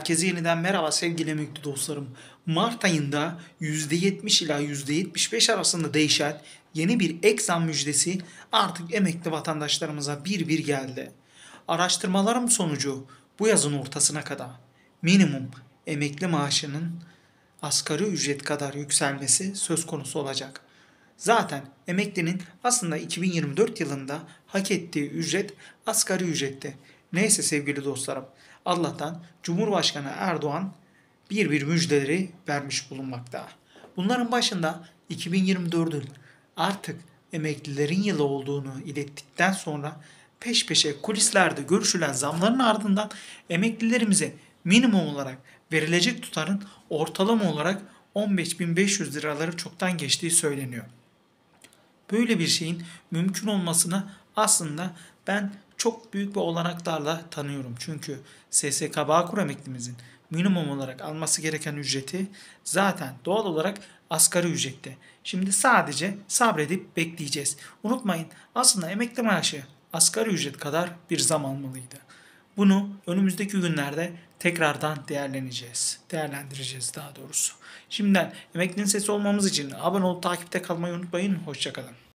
Herkese yeniden merhaba sevgili emekli dostlarım. Mart ayında %70 ila %75 arasında değişen yeni bir ek zam müjdesi artık emekli vatandaşlarımıza bir bir geldi. Araştırmalarım sonucu bu yazın ortasına kadar minimum emekli maaşının asgari ücret kadar yükselmesi söz konusu olacak. Zaten emeklinin aslında 2024 yılında hak ettiği ücret asgari ücretti. Neyse sevgili dostlarım Allah'tan Cumhurbaşkanı Erdoğan bir bir müjdeleri vermiş bulunmakta. Bunların başında 2024'ün artık emeklilerin yılı olduğunu ilettikten sonra peş peşe kulislerde görüşülen zamların ardından emeklilerimize minimum olarak verilecek tutarın ortalama olarak 15.500 liraları çoktan geçtiği söyleniyor. Böyle bir şeyin mümkün olmasına aslında ben çok büyük bir olanaklarla tanıyorum. Çünkü SSK Bağkur emeklimizin minimum olarak alması gereken ücreti zaten doğal olarak asgari ücrette. Şimdi sadece sabredip bekleyeceğiz. Unutmayın aslında emekli maaşı asgari ücret kadar bir zam almalıydı. Bunu önümüzdeki günlerde tekrardan değerleneceğiz. Değerlendireceğiz daha doğrusu. Şimdiden emeklinin sesi olmamız için abone olup takipte kalmayı unutmayın. Hoşçakalın.